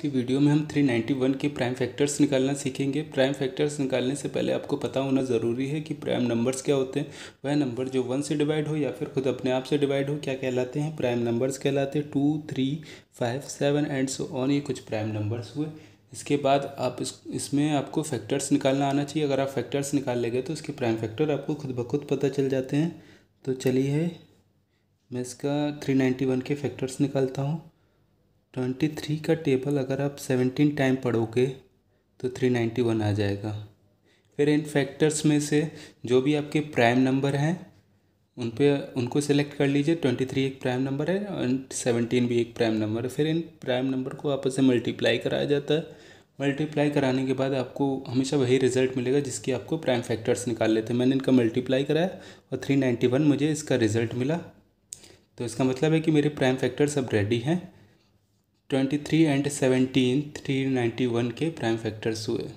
की वीडियो में हम 391 के प्राइम फैक्टर्स निकालना सीखेंगे प्राइम फैक्टर्स निकालने से पहले आपको पता होना ज़रूरी है कि प्राइम नंबर्स क्या होते हैं वह नंबर जो वन से डिवाइड हो या फिर खुद अपने आप से डिवाइड हो क्या कहलाते हैं प्राइम नंबर्स कहलाते हैं two three five seven and so on ये कुछ प्राइम नंबर्स हुए इसके बाद आप इस इसमें आपको फैक्टर्स निकालना आना चाहिए अगर आप फैक्टर्स निकाल लेंगे तो इसके प्राइम फैक्टर आपको खुद ब खुद पता चल जाते हैं तो चलिए मैं इसका थ्री नाइन्टी वन के फैक्टर्स निकालता हूँ ट्वेंटी थ्री का टेबल अगर आप सेवनटीन टाइम पढ़ोगे तो थ्री नाइन्टी वन आ जाएगा फिर इन फैक्टर्स में से जो भी आपके प्राइम नंबर हैं उन पे उनको सेलेक्ट कर लीजिए ट्वेंटी थ्री एक प्राइम नंबर है एंड सेवनटीन भी एक प्राइम नंबर है फिर इन प्राइम नंबर को आपस से मल्टीप्लाई कराया जाता है मल्टीप्लाई कराने के बाद आपको हमेशा वही रिजल्ट मिलेगा जिसकी आपको प्राइम फैक्टर्स निकाल लेते हैं मैंने इनका मल्टीप्लाई कराया और थ्री नाइन्टी वन मुझे इसका रिज़ल्ट मिला तो इसका मतलब है कि मेरे प्राइम फैक्टर्स अब रेडी हैं twenty three and seventeen three ninety one के प्राइम फैक्टर्स हुए